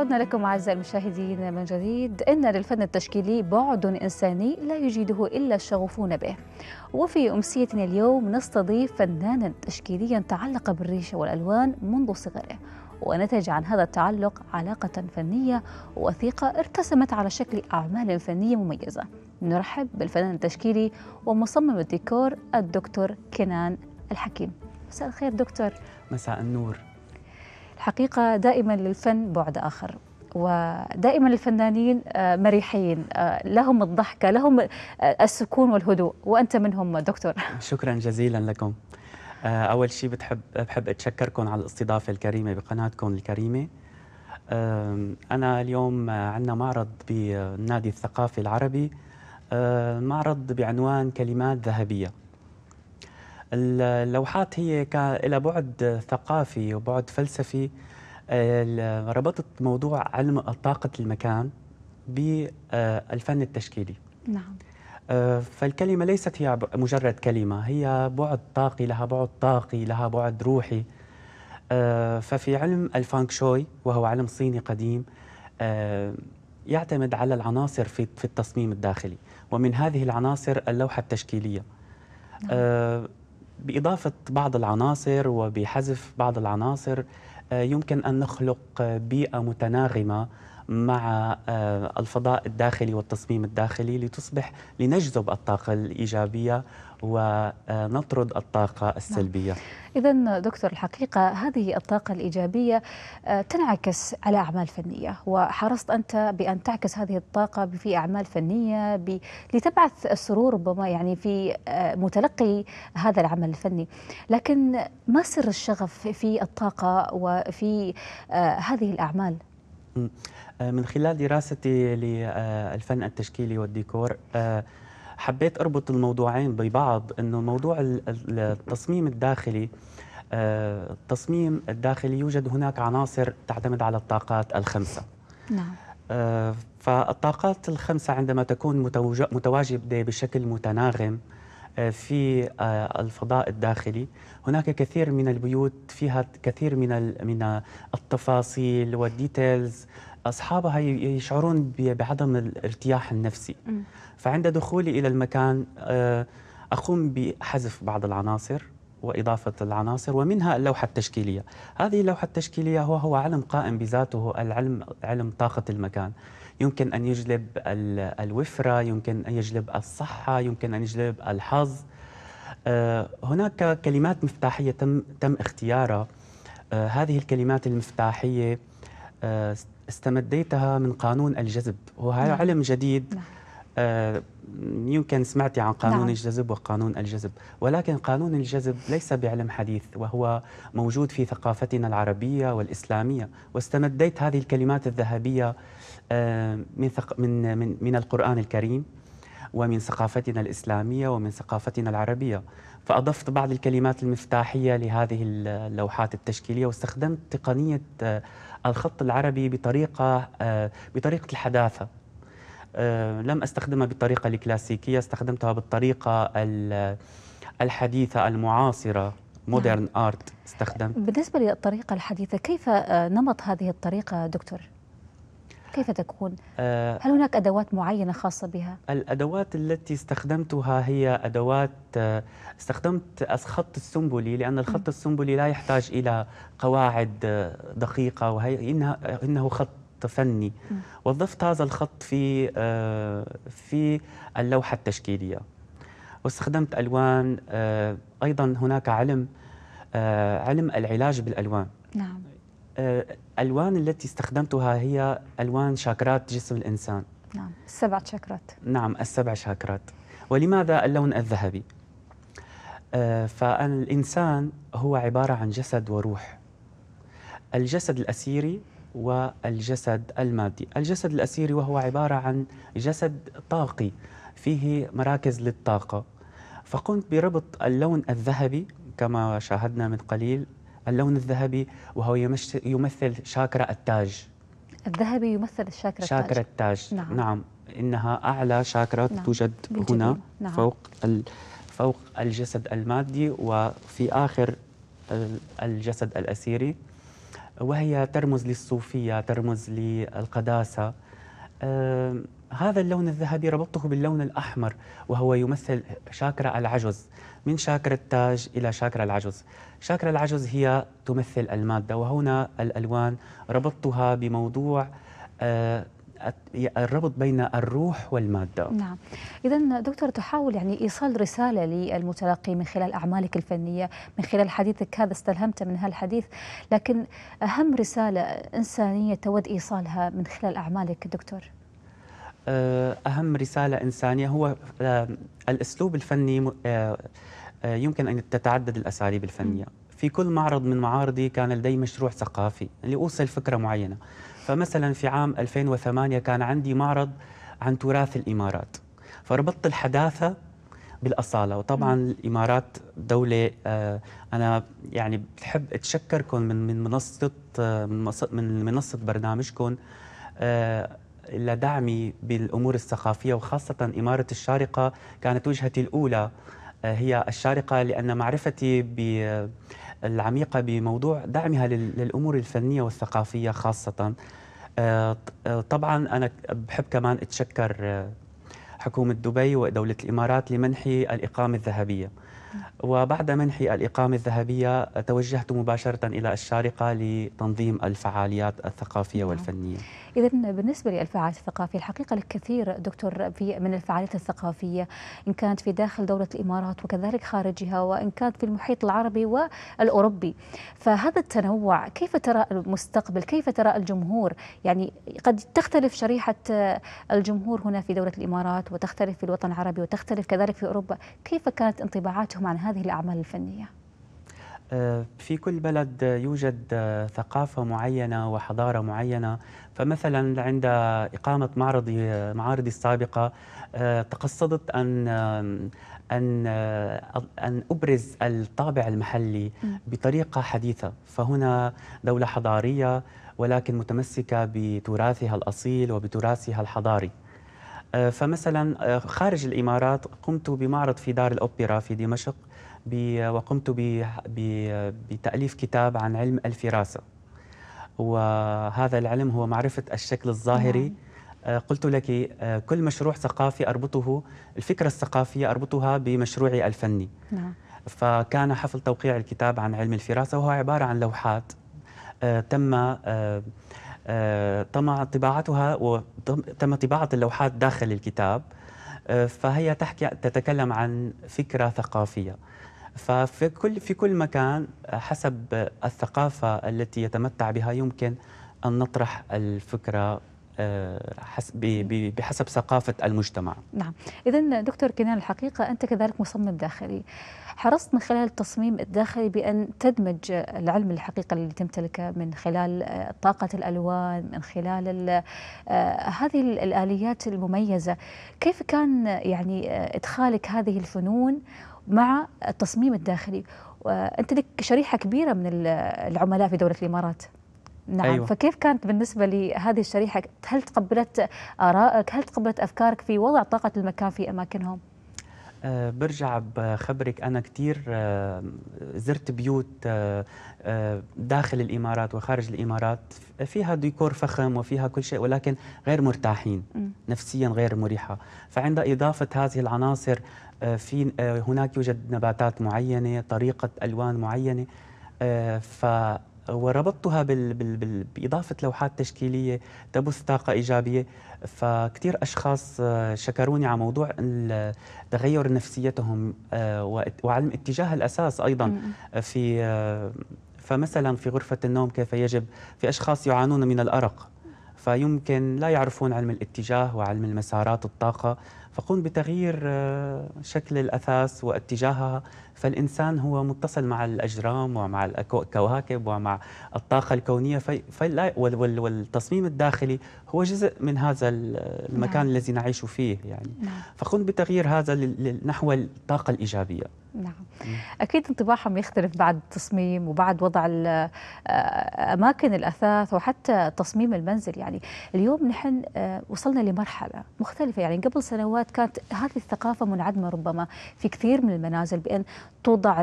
عدنا لكم أعزائي المشاهدين من جديد إن للفن التشكيلي بعد إنساني لا يجيده إلا الشغوفون به وفي أمسيتنا اليوم نستضيف فنانا تشكيليا تعلق بالريشة والألوان منذ صغره ونتج عن هذا التعلق علاقة فنية وثيقة ارتسمت على شكل أعمال فنية مميزة نرحب بالفنان التشكيلي ومصمم الديكور الدكتور كنان الحكيم مساء الخير دكتور مساء النور الحقيقة دائما للفن بعد آخر ودائما الفنانين آه، مريحين آه، لهم الضحكة لهم آه، السكون والهدوء وأنت منهم دكتور شكرا جزيلا لكم أول شيء بتحب بحب أتشكركم على الاستضافة الكريمة بقناتكم الكريمة أنا اليوم عندنا معرض بالنادي الثقافي العربي معرض بعنوان كلمات ذهبية اللوحات هي إلى بعد ثقافي وبعد فلسفي ربطت موضوع علم طاقة المكان بالفن آه، التشكيلي نعم آه، فالكلمة ليست هي مجرد كلمة هي بعد طاقي لها بعد طاقي لها بعد روحي آه، ففي علم الفانك شوي وهو علم صيني قديم يعتمد على العناصر في التصميم الداخلي ومن هذه العناصر اللوحة التشكيلية نعم. بإضافة بعض العناصر وبحذف بعض العناصر آه، يمكن أن نخلق بيئة متناغمة مع آه، الفضاء الداخلي والتصميم الداخلي لتصبح لنجذب الطاقة الإيجابية ونطرد آه، الطاقة نعم. السلبية إذا دكتور الحقيقة هذه الطاقة الإيجابية آه، تنعكس على أعمال فنية وحرصت أنت بأن تعكس هذه الطاقة في أعمال فنية لتبعث السرور ربما يعني في متلقي هذا العمل الفني لكن ما سر الشغف في الطاقة وفي هذه الأعمال؟ آه، من خلال دراستي للفن التشكيلي والديكور آه، حبيت اربط الموضوعين ببعض انه موضوع التصميم الداخلي آه، التصميم الداخلي يوجد هناك عناصر تعتمد على الطاقات الخمسه نعم فالطاقات الخمسه عندما تكون متواجده بشكل متناغم آه، في آه، الفضاء الداخلي هناك كثير من البيوت فيها كثير من من التفاصيل والديتيلز اصحابها يشعرون بعدم الارتياح النفسي فعند دخولي الى المكان آه، اقوم بحذف بعض العناصر وإضافة العناصر ومنها اللوحة التشكيلية هذه اللوحة التشكيلية هو هو علم قائم بذاته العلم علم طاقة المكان يمكن أن يجلب الوفرة يمكن أن يجلب الصحة يمكن أن يجلب الحظ آه، هناك كلمات مفتاحية تم, تم اختيارها آه، هذه الكلمات المفتاحية آه، استمديتها من قانون الجذب وهو نعم. علم جديد نعم. آه، يمكن سمعتي عن قانون نعم. الجذب وقانون الجذب ولكن قانون الجذب ليس بعلم حديث وهو موجود في ثقافتنا العربية والإسلامية واستمديت هذه الكلمات الذهبية آه، من, ثق... من, من, من القرآن الكريم ومن ثقافتنا الإسلامية ومن ثقافتنا العربية فأضفت بعض الكلمات المفتاحية لهذه اللوحات التشكيلية واستخدمت تقنية آه، الخط العربي بطريقة بطريقة الحداثة آه، لم استخدمها بالطريقه الكلاسيكيه استخدمتها بالطريقه الحديثه المعاصره مودرن ارت استخدمت بالنسبه للطريقه الحديثه كيف آه، نمط هذه الطريقه دكتور كيف تكون؟ آه، هل هناك ادوات معينه خاصه بها؟ الادوات التي استخدمتها هي ادوات استخدمت الخط السنبلي لان الخط نعم. السنبلي لا يحتاج الى قواعد دقيقه وهي انه خط خط فني وظفت هذا الخط في آه، في اللوحة التشكيلية واستخدمت ألوان آه، أيضا هناك علم آه، علم العلاج بالألوان نعم الألوان التي استخدمتها هي ألوان شاكرات جسم الإنسان نعم السبع شاكرات نعم السبع شاكرات ولماذا اللون الذهبي؟ فالإنسان هو عبارة عن جسد وروح الجسد الأسيري والجسد المادي الجسد الأسيري وهو عبارة عن جسد طاقي فيه مراكز للطاقة فقمت بربط اللون الذهبي كما شاهدنا من قليل اللون الذهبي وهو يمثل شاكرا التاج الذهبي يمثل الشاكرا التاج شاكرا التاج نعم, نعم. إنها أعلى شاكرا نعم. توجد بالجميل. هنا نعم. فوق فوق الجسد المادي وفي آخر الجسد الأسيري وهي ترمز للصوفية ترمز للقداسة هذا اللون الذهبي ربطته باللون الأحمر وهو يمثل شاكرة العجز من شاكرة التاج إلى شاكرة العجز شاكرة العجز هي تمثل المادة وهنا الألوان ربطتها بموضوع آه، الربط بين الروح والمادة نعم إذا دكتور تحاول يعني إيصال رسالة للمتلقي من خلال أعمالك الفنية من خلال حديثك هذا استلهمت من هالحديث لكن أهم رسالة إنسانية تود إيصالها من خلال أعمالك دكتور آه، أهم رسالة إنسانية هو آه، الأسلوب الفني آه، يمكن أن تتعدد الأساليب الفنية في كل معرض من معارضي كان لدي مشروع ثقافي لأوصل فكرة معينة فمثلا في عام 2008 كان عندي معرض عن تراث الامارات فربطت الحداثه بالاصاله وطبعا الامارات دوله آه، انا يعني بحب اتشكركم من من منصه آه، من منصه برنامجكم آه، لدعمي بالامور الثقافيه وخاصه اماره الشارقه كانت وجهتي الاولى هي الشارقه لان معرفتي ب العميقة بموضوع دعمها للأمور الفنية والثقافية خاصة آه، آه، طبعا أنا بحب كمان أتشكر آه، حكومة دبي ودولة الإمارات لمنحي الإقامة الذهبية وبعد منح الإقامة الذهبية توجهت مباشرة إلى الشارقة لتنظيم الفعاليات الثقافية نعم. والفنية إذا بالنسبة للفعاليات الثقافية الحقيقة الكثير دكتور في من الفعاليات الثقافية إن كانت في داخل دولة الإمارات وكذلك خارجها وإن كانت في المحيط العربي والأوروبي فهذا التنوع كيف ترى المستقبل كيف ترى الجمهور يعني قد تختلف شريحة الجمهور هنا في دولة الإمارات وتختلف في الوطن العربي وتختلف كذلك في أوروبا كيف كانت انطباعاتهم تحدثهم عن هذه الأعمال الفنية آه، في كل بلد يوجد آه، ثقافة معينة وحضارة معينة فمثلا عند إقامة معرضي آه، معارضي السابقة تقصدت أن أن أن أبرز الطابع المحلي بطريقة حديثة فهنا دولة حضارية ولكن متمسكة بتراثها الأصيل وبتراثها الحضاري آه، فمثلا آه، خارج الامارات قمت بمعرض في دار الاوبرا في دمشق وقمت بتاليف كتاب عن علم الفراسه وهذا العلم هو معرفه الشكل الظاهري نعم. آه، قلت لك كل مشروع ثقافي اربطه الفكره الثقافيه اربطها بمشروعي الفني نعم. فكان حفل توقيع الكتاب عن علم الفراسه وهو عباره عن لوحات تم آه، تم طباعتها وتم طباعة اللوحات داخل الكتاب آه، فهي تحكي تتكلم عن فكرة ثقافية ففي كل في كل مكان حسب الثقافة التي يتمتع بها يمكن أن نطرح الفكرة آه، بحسب ثقافة المجتمع نعم إذا دكتور كنان الحقيقة أنت كذلك مصمم داخلي حرصت من خلال التصميم الداخلي بأن تدمج العلم الحقيقة اللي تمتلكه من خلال آه، طاقة الألوان من خلال آه، هذه الآليات المميزة كيف كان يعني إدخالك هذه الفنون مع التصميم الداخلي أنت لك شريحة كبيرة من العملاء في دولة الإمارات نعم أيوة. فكيف كانت بالنسبة لهذه الشريحة هل تقبلت آرائك هل تقبلت أفكارك في وضع طاقة المكان في أماكنهم؟ آه، برجع بخبرك أنا كثير آه، زرت بيوت آه، داخل الإمارات وخارج الإمارات فيها ديكور فخم وفيها كل شيء ولكن غير مرتاحين نفسيا غير مريحة فعند إضافة هذه العناصر في هناك يوجد نباتات معينة طريقة ألوان معينة ف وربطتها بال... بال... بال... بإضافة لوحات تشكيلية تبث طاقة إيجابية فكتير أشخاص آه، شكروني على موضوع تغير نفسيتهم آه، وعلم اتجاه الأساس أيضا في آه، فمثلا في غرفة النوم كيف يجب في أشخاص يعانون من الأرق فيمكن لا يعرفون علم الاتجاه وعلم المسارات الطاقة فقم بتغيير شكل الأثاث واتجاهها فالإنسان هو متصل مع الأجرام ومع الكواكب ومع الطاقة الكونية فلا والتصميم الداخلي هو جزء من هذا المكان نعم. الذي نعيش فيه يعني نعم. فقم بتغيير هذا نحو الطاقة الإيجابية نعم أكيد انطباعهم يختلف بعد التصميم وبعد وضع آه، أماكن الأثاث وحتى تصميم المنزل يعني اليوم نحن آه، وصلنا لمرحلة مختلفة يعني قبل سنوات كانت هذه الثقافة منعدمة ربما في كثير من المنازل بأن توضع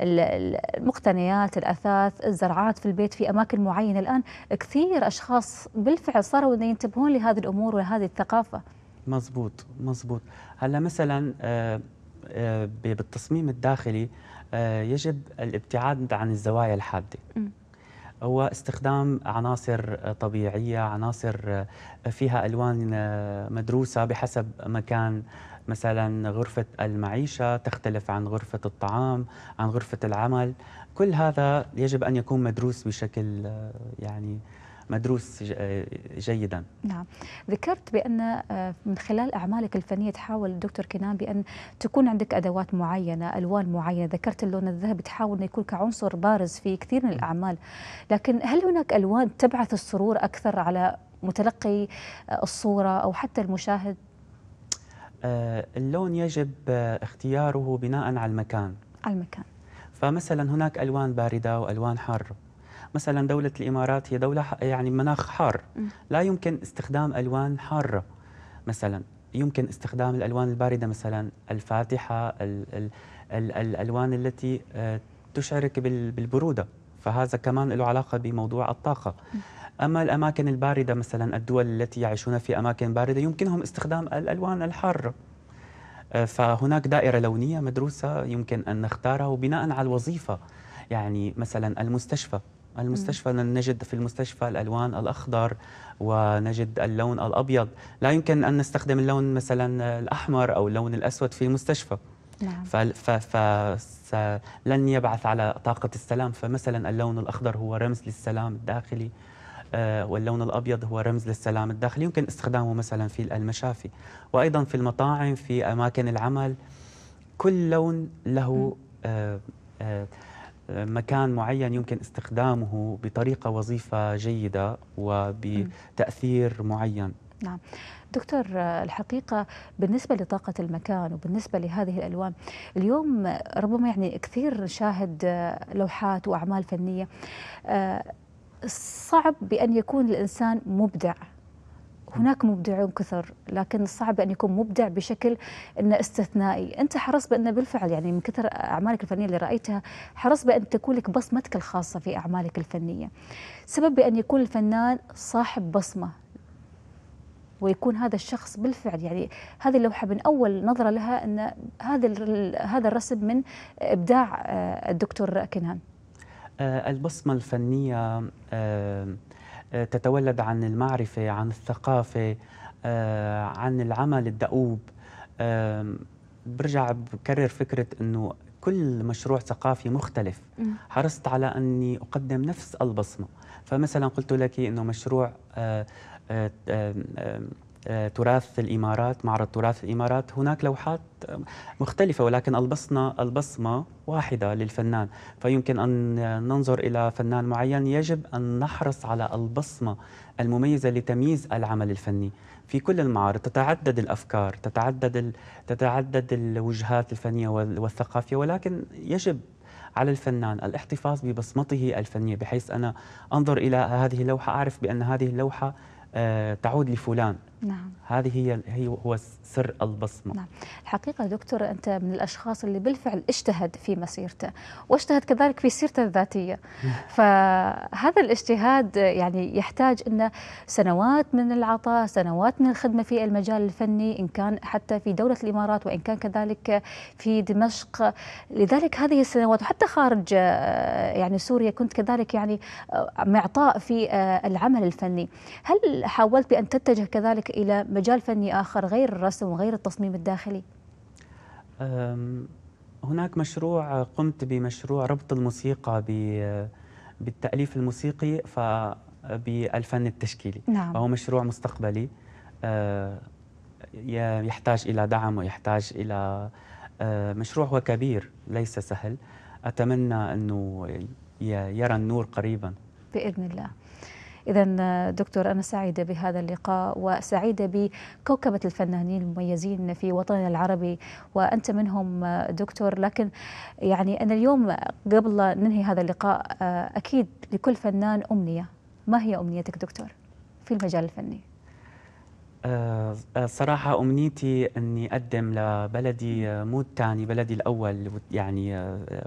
المقتنيات الاثاث الزرعات في البيت في اماكن معينه الان كثير اشخاص بالفعل صاروا ينتبهون لهذه الامور ولهذه الثقافه مزبوط مزبوط هلا مثلا آه، آه، بالتصميم الداخلي آه، يجب الابتعاد عن الزوايا الحاده هو استخدام عناصر طبيعيه عناصر فيها الوان مدروسه بحسب مكان مثلا غرفة المعيشة تختلف عن غرفة الطعام عن غرفة العمل كل هذا يجب أن يكون مدروس بشكل آه، يعني مدروس آه، جيدا نعم ذكرت بأن آه، من خلال أعمالك الفنية تحاول الدكتور كنان بأن تكون عندك أدوات معينة ألوان معينة ذكرت اللون الذهبي تحاول أن يكون كعنصر بارز في كثير من الأعمال لكن هل هناك ألوان تبعث السرور أكثر على متلقي الصورة أو حتى المشاهد آه، اللون يجب آه، اختياره بناء على المكان على المكان فمثلا هناك الوان بارده والوان حاره مثلا دولة الإمارات هي دولة يعني مناخ حار لا يمكن استخدام ألوان حارة مثلا يمكن استخدام الألوان الباردة مثلا الفاتحة ال ال ال الألوان التي آه، تشعرك بالبرودة فهذا كمان له علاقة بموضوع الطاقة أما الأماكن الباردة مثلا الدول التي يعيشون في أماكن باردة يمكنهم استخدام الألوان الحارة آه، فهناك دائرة لونية مدروسة يمكن أن نختارها وبناء على الوظيفة يعني مثلا المستشفى المستشفى نجد في المستشفى الالوان الاخضر ونجد اللون الابيض لا يمكن ان نستخدم اللون مثلا الاحمر او اللون الاسود في المستشفى نعم. فلن يبعث على طاقة السلام فمثلا اللون الأخضر هو رمز للسلام الداخلي آه، واللون الأبيض هو رمز للسلام الداخلي يمكن استخدامه مثلا في المشافي وأيضا في المطاعم في أماكن العمل كل لون له آه، آه، مكان معين يمكن استخدامه بطريقة وظيفة جيدة وبتأثير معين نعم دكتور الحقيقة بالنسبة لطاقة المكان وبالنسبة لهذه الألوان اليوم ربما يعني كثير شاهد لوحات وأعمال فنية الصعب بأن يكون الإنسان مبدع هناك مبدعون كثر لكن صعب ان يكون مبدع بشكل انه استثنائي انت حرصت بانه بالفعل يعني من كثر اعمالك الفنيه اللي رايتها حرصت بان تكون لك بصمتك الخاصه في اعمالك الفنيه سبب بان يكون الفنان صاحب بصمه ويكون هذا الشخص بالفعل يعني هذه اللوحه من اول نظره لها ان هذا هذا الرسم من ابداع آه، الدكتور كنان آه، البصمة الفنية آه، آه، تتولد عن المعرفة عن الثقافة عن العمل الدؤوب برجع بكرر فكرة أنه كل مشروع ثقافي مختلف حرصت على أني أقدم نفس البصمة فمثلا قلت لك أنه مشروع آه، تراث الامارات معرض تراث الامارات هناك لوحات مختلفه ولكن البصنا البصمه واحده للفنان فيمكن ان ننظر الى فنان معين يجب ان نحرص على البصمه المميزه لتمييز العمل الفني في كل المعارض تتعدد الافكار تتعدد تتعدد الوجهات الفنيه والثقافيه ولكن يجب على الفنان الاحتفاظ ببصمته الفنيه بحيث انا انظر الى هذه اللوحه اعرف بان هذه اللوحه آه، تعود لفلان نعم هذه هي هي هو سر البصمه نعم الحقيقه دكتور انت من الاشخاص اللي بالفعل اجتهد في مسيرته واجتهد كذلك في سيرته الذاتيه فهذا الاجتهاد يعني يحتاج انه سنوات من العطاء سنوات من الخدمه في المجال الفني ان كان حتى في دوله الامارات وان كان كذلك في دمشق لذلك هذه السنوات وحتى خارج آه، يعني سوريا كنت كذلك يعني آه، معطاء في آه، العمل الفني هل حاولت بان تتجه كذلك إلى مجال فني آخر غير الرسم وغير التصميم الداخلي؟ هناك مشروع قمت بمشروع ربط الموسيقى بالتأليف الموسيقي بالفن التشكيلي نعم. وهو مشروع مستقبلي أه، يحتاج إلى دعم ويحتاج إلى أه، مشروع هو كبير ليس سهل أتمنى أنه يرى النور قريبا بإذن الله إذا دكتور أنا سعيدة بهذا اللقاء وسعيدة بكوكبة الفنانين المميزين في وطننا العربي وأنت منهم دكتور لكن يعني أنا اليوم قبل ننهي هذا اللقاء أكيد لكل فنان أمنية ما هي أمنيتك دكتور في المجال الفني؟ آه، آه، صراحة أمنيتي أني أقدم لبلدي آه، مو الثاني بلدي الأول يعني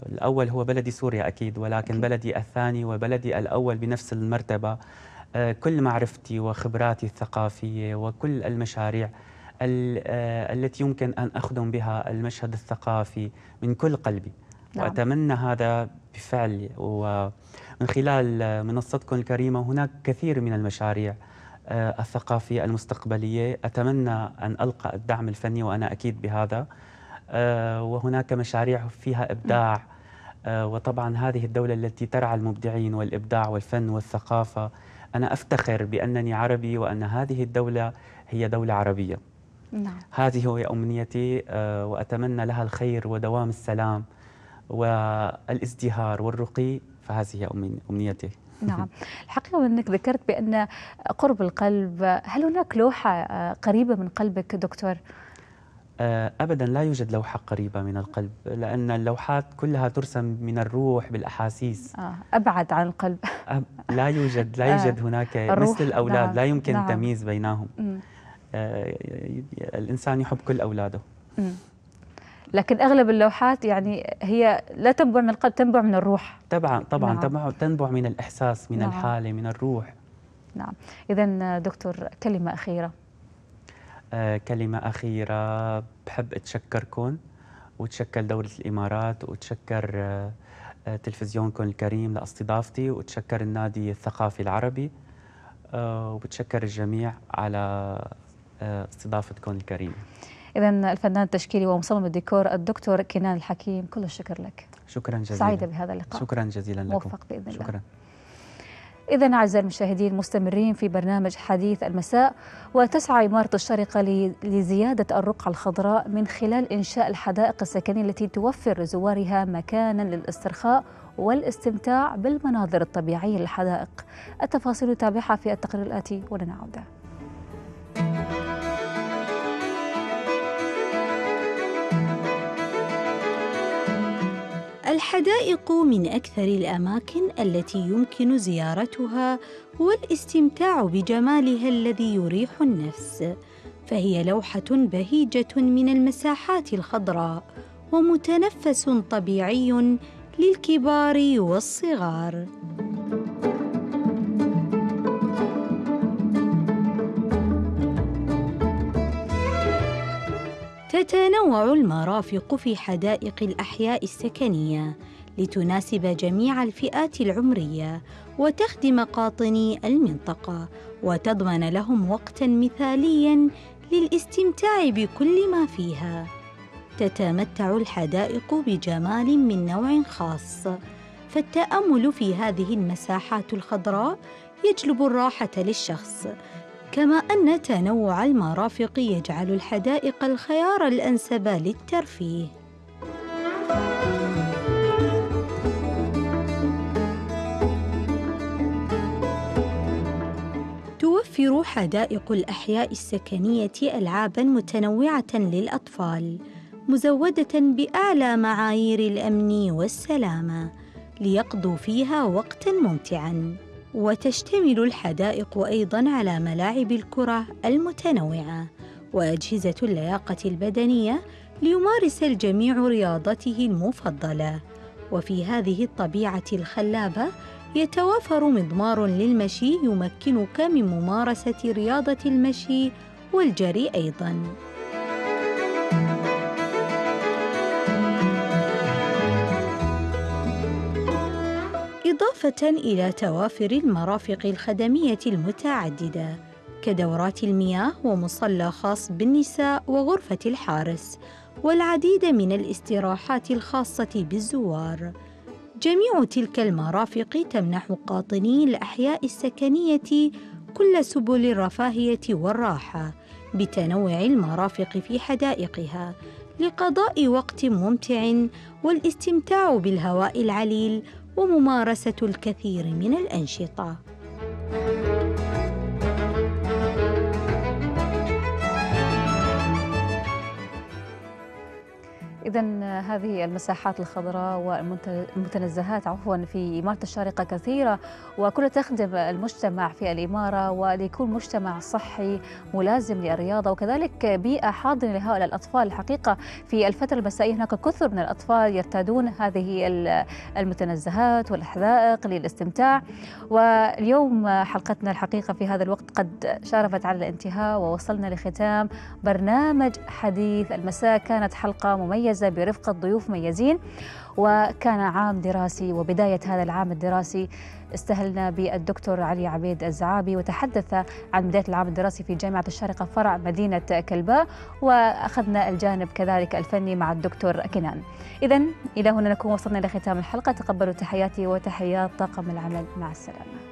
الأول هو بلدي سوريا أكيد ولكن أكيد. بلدي الثاني وبلدي الأول بنفس المرتبة كل معرفتي وخبراتي الثقافية وكل المشاريع التي يمكن أن أخدم بها المشهد الثقافي من كل قلبي نعم. وأتمنى هذا بفعل ومن خلال منصتكم الكريمة هناك كثير من المشاريع آه، الثقافية المستقبلية أتمنى أن ألقى الدعم الفني وأنا أكيد بهذا آه، وهناك مشاريع فيها إبداع آه، وطبعا هذه الدولة التي ترعى المبدعين والإبداع والفن والثقافة أنا أفتخر بأنني عربي وأن هذه الدولة هي دولة عربية نعم. هذه هي أمنيتي وأتمنى لها الخير ودوام السلام والازدهار والرقي فهذه هي أمنيتي نعم الحقيقة أنك ذكرت بأن قرب القلب هل هناك لوحة آه، قريبة من قلبك دكتور؟ آه، ابدا لا يوجد لوحه قريبه من القلب لان اللوحات كلها ترسم من الروح بالاحاسيس آه، ابعد عن القلب لا يوجد لا يوجد هناك هناك مثل الاولاد نعم لا يمكن نعم التمييز بينهم الانسان يحب كل اولاده لكن اغلب اللوحات يعني هي لا تنبع من القلب تنبع من الروح طبعا طبعا نعم. تنبع من الاحساس من نعم. الحاله من الروح نعم اذا دكتور كلمه اخيره آه كلمه اخيره بحب اتشكركم وتشكر دوله الامارات وتشكر آه, آه، تلفزيونكم الكريم لاستضافتي وتشكر النادي الثقافي العربي آه، وبتشكر الجميع على آه، استضافتكم الكريمه إذا الفنان التشكيلي ومصمم الديكور الدكتور كنان الحكيم كل الشكر لك شكرا جزيلا سعيدة بهذا اللقاء شكرا جزيلا لكم موفق بإذن الله شكرا إذا أعزائي المشاهدين مستمرين في برنامج حديث المساء وتسعى إمارة الشارقة لزيادة الرقعة الخضراء من خلال إنشاء الحدائق السكنية التي توفر لزوارها مكانا للاسترخاء والاستمتاع بالمناظر الطبيعية للحدائق التفاصيل تابعها في التقرير الآتي ولنعود الحدائق من أكثر الأماكن التي يمكن زيارتها والاستمتاع بجمالها الذي يريح النفس، فهي لوحة بهيجة من المساحات الخضراء، ومتنفس طبيعي للكبار والصغار. تتنوع المرافق في حدائق الأحياء السكنية لتناسب جميع الفئات العمرية وتخدم قاطني المنطقة وتضمن لهم وقتاً مثالياً للاستمتاع بكل ما فيها. تتمتع الحدائق بجمال من نوع خاص، فالتأمل في هذه المساحات الخضراء يجلب الراحة للشخص كما أن تنوع المرافق يجعل الحدائق الخيار الأنسب للترفيه توفر حدائق الأحياء السكنية ألعابًا متنوعة للأطفال، مزودة بأعلى معايير الأمن والسلامة، ليقضوا فيها وقتًا ممتعًا. وتشتمل الحدائق أيضا على ملاعب الكرة المتنوعة وأجهزة اللياقة البدنية ليمارس الجميع رياضته المفضلة وفي هذه الطبيعة الخلابة يتوافر مضمار للمشي يمكنك من ممارسة رياضة المشي والجري أيضاً إضافة إلى توافر المرافق الخدمية المتعددة كدورات المياه ومصلى خاص بالنساء وغرفة الحارس والعديد من الاستراحات الخاصة بالزوار جميع تلك المرافق تمنح قاطني الأحياء السكنية كل سبل الرفاهية والراحة بتنوع المرافق في حدائقها لقضاء وقت ممتع والاستمتاع بالهواء العليل وممارسه الكثير من الانشطه إذا هذه المساحات الخضراء والمتنزهات عفوا في إمارة الشارقة كثيرة وكلها تخدم المجتمع في الإمارة وليكون مجتمع صحي ملازم للرياضة وكذلك بيئة حاضنة لهؤلاء الأطفال الحقيقة في الفترة المسائية هناك كثر من الأطفال يرتادون هذه المتنزهات والحدائق للاستمتاع واليوم حلقتنا الحقيقة في هذا الوقت قد شارفت على الانتهاء ووصلنا لختام برنامج حديث المساء كانت حلقة مميزة فاز برفقة ضيوف مميزين وكان عام دراسي وبداية هذا العام الدراسي استهلنا بالدكتور علي عبيد الزعابي وتحدث عن بداية العام الدراسي في جامعة الشارقة فرع مدينة كلباء وأخذنا الجانب كذلك الفني مع الدكتور كنان إذا إلى هنا نكون وصلنا لختام الحلقة تقبلوا تحياتي وتحيات طاقم العمل مع السلامة